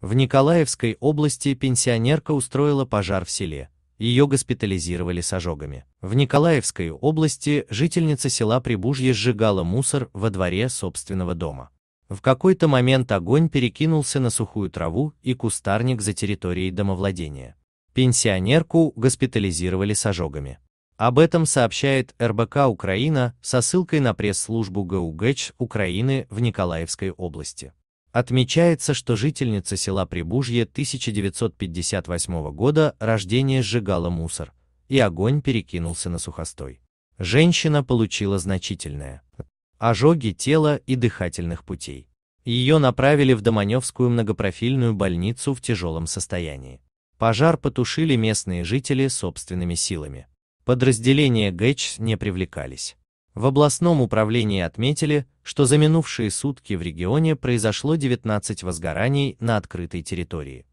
В Николаевской области пенсионерка устроила пожар в селе. Ее госпитализировали с ожогами. В Николаевской области жительница села Прибужье сжигала мусор во дворе собственного дома. В какой-то момент огонь перекинулся на сухую траву и кустарник за территорией домовладения. Пенсионерку госпитализировали с ожогами. Об этом сообщает РБК Украина со ссылкой на пресс-службу ГУГЭЧ Украины в Николаевской области. Отмечается, что жительница села Прибужье 1958 года рождения сжигала мусор, и огонь перекинулся на сухостой. Женщина получила значительное ожоги тела и дыхательных путей. Ее направили в Доманевскую многопрофильную больницу в тяжелом состоянии. Пожар потушили местные жители собственными силами. Подразделения ГЭЧ не привлекались. В областном управлении отметили, что за минувшие сутки в регионе произошло 19 возгораний на открытой территории.